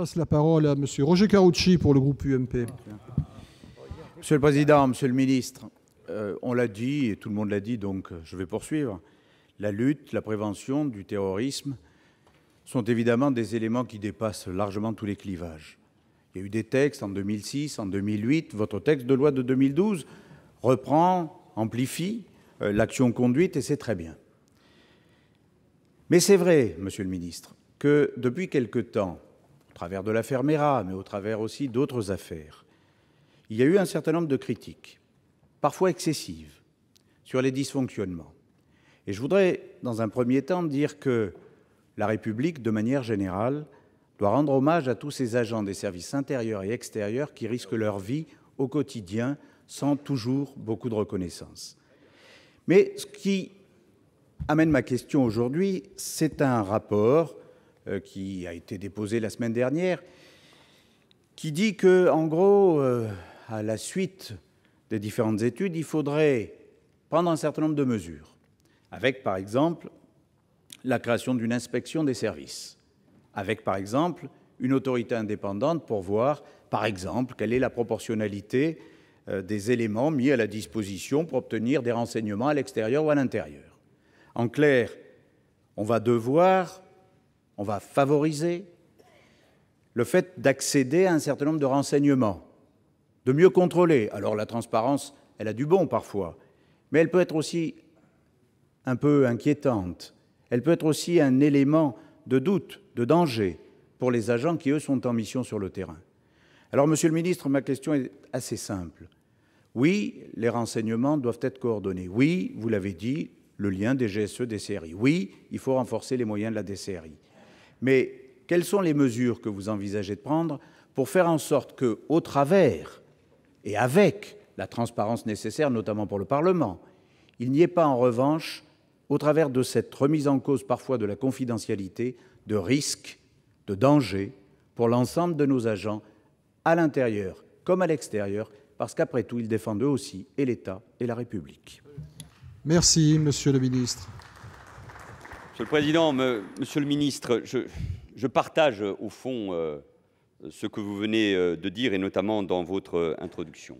passe la parole à M. Roger Carucci pour le groupe UMP. Monsieur le Président, Monsieur le Ministre, euh, on l'a dit et tout le monde l'a dit, donc euh, je vais poursuivre. La lutte, la prévention du terrorisme sont évidemment des éléments qui dépassent largement tous les clivages. Il y a eu des textes en 2006, en 2008. Votre texte de loi de 2012 reprend, amplifie euh, l'action conduite et c'est très bien. Mais c'est vrai, Monsieur le Ministre, que depuis quelque temps, travers de l'affaire Mera, mais au travers aussi d'autres affaires, il y a eu un certain nombre de critiques, parfois excessives, sur les dysfonctionnements. Et je voudrais, dans un premier temps, dire que la République, de manière générale, doit rendre hommage à tous ces agents des services intérieurs et extérieurs qui risquent leur vie au quotidien sans toujours beaucoup de reconnaissance. Mais ce qui amène ma question aujourd'hui, c'est un rapport euh, qui a été déposé la semaine dernière, qui dit que, en gros, euh, à la suite des différentes études, il faudrait prendre un certain nombre de mesures, avec par exemple la création d'une inspection des services, avec par exemple une autorité indépendante pour voir par exemple quelle est la proportionnalité euh, des éléments mis à la disposition pour obtenir des renseignements à l'extérieur ou à l'intérieur. En clair, on va devoir on va favoriser le fait d'accéder à un certain nombre de renseignements, de mieux contrôler. Alors la transparence, elle a du bon parfois, mais elle peut être aussi un peu inquiétante. Elle peut être aussi un élément de doute, de danger pour les agents qui, eux, sont en mission sur le terrain. Alors, Monsieur le Ministre, ma question est assez simple. Oui, les renseignements doivent être coordonnés. Oui, vous l'avez dit, le lien des GSE, des séries Oui, il faut renforcer les moyens de la DCRI. Mais quelles sont les mesures que vous envisagez de prendre pour faire en sorte que, au travers et avec la transparence nécessaire, notamment pour le Parlement, il n'y ait pas en revanche, au travers de cette remise en cause parfois de la confidentialité, de risques, de dangers pour l'ensemble de nos agents, à l'intérieur comme à l'extérieur, parce qu'après tout, ils défendent eux aussi et l'État et la République. Merci, Monsieur le Ministre. Monsieur le Président, Monsieur le Ministre, je, partage euh, au fond euh, ce que vous venez euh, de dire et notamment dans votre introduction.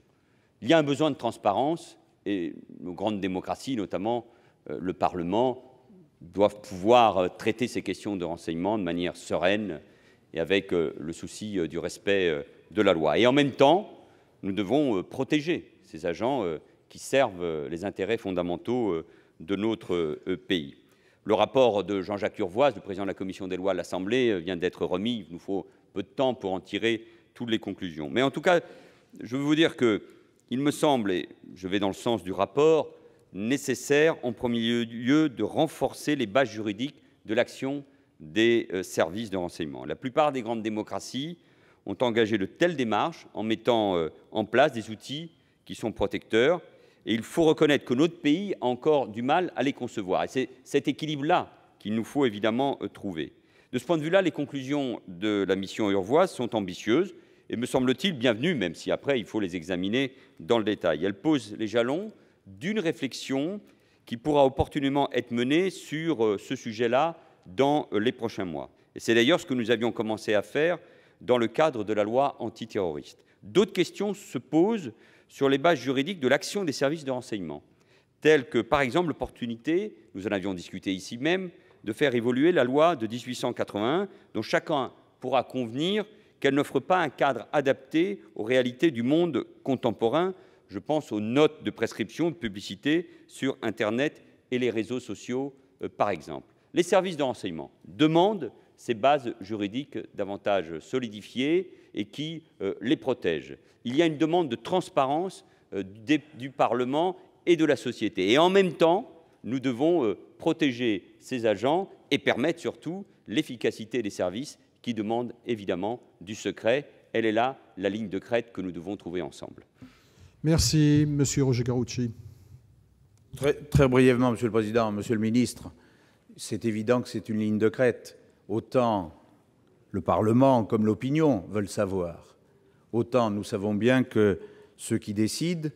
Il y a un besoin de transparence et nos grandes démocraties, notamment le Parlement, doivent pouvoir traiter ces questions de renseignement de manière sereine et avec le souci du respect de la loi. Et en même temps, nous devons protéger ces agents qui servent les intérêts fondamentaux de notre pays. Le rapport de Jean-Jacques Urvoise, le président de la commission des lois à l'Assemblée, euh, vient d'être remis. Il nous faut peu de temps pour en tirer toutes les conclusions. Mais en tout cas, je veux vous dire que il me semble, et je vais dans le sens du rapport, nécessaire en premier lieu de renforcer les bases juridiques de l'action des euh, services de renseignement. La plupart des grandes démocraties ont engagé de telles démarches en mettant euh, en place des outils qui sont protecteurs il faut reconnaître que notre pays a encore du mal à les concevoir. Et c'est cet équilibre-là qu'il nous faut évidemment euh, trouver. De ce point de vue-là, les conclusions de la mission Urvoise sont ambitieuses et, me semble-t-il, bienvenues, même si après il faut les examiner dans le détail. Elles posent les jalons d'une réflexion qui pourra opportunément être menée sur euh, ce sujet-là dans euh, les prochains mois. Et c'est d'ailleurs ce que nous avions commencé à faire dans le cadre de la loi antiterroriste. D'autres questions se posent sur les bases juridiques de l'action des services de renseignement, telles que, par exemple, l'opportunité, nous en avions discuté ici même, de faire évoluer la loi de 1881, dont chacun pourra convenir qu'elle n'offre pas un cadre adapté aux réalités du monde contemporain. Je pense aux notes de prescription de publicité sur Internet et les réseaux sociaux, euh, par exemple. Les services de renseignement demandent ces bases juridiques davantage solidifiées et qui euh, les protège. Il y a une demande de transparence euh, du Parlement et de la société. Et en même temps, nous devons euh, protéger ces agents et permettre surtout l'efficacité des services qui demandent évidemment du secret. Elle est là, la ligne de crête que nous devons trouver ensemble. Merci, Monsieur Roger Garucci. Très, très brièvement, Monsieur le Président, Monsieur le Ministre, c'est évident que c'est une ligne de crête. Autant le Parlement comme l'opinion veulent savoir. Autant nous savons bien que ceux qui décident,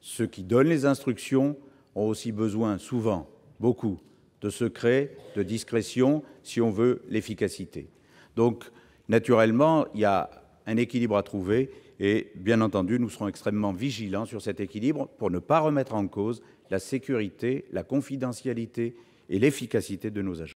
ceux qui donnent les instructions ont aussi besoin souvent, beaucoup, de secret, de discrétion, si on veut l'efficacité. Donc, naturellement, il y a un équilibre à trouver et, bien entendu, nous serons extrêmement vigilants sur cet équilibre pour ne pas remettre en cause la sécurité, la confidentialité et l'efficacité de nos agents.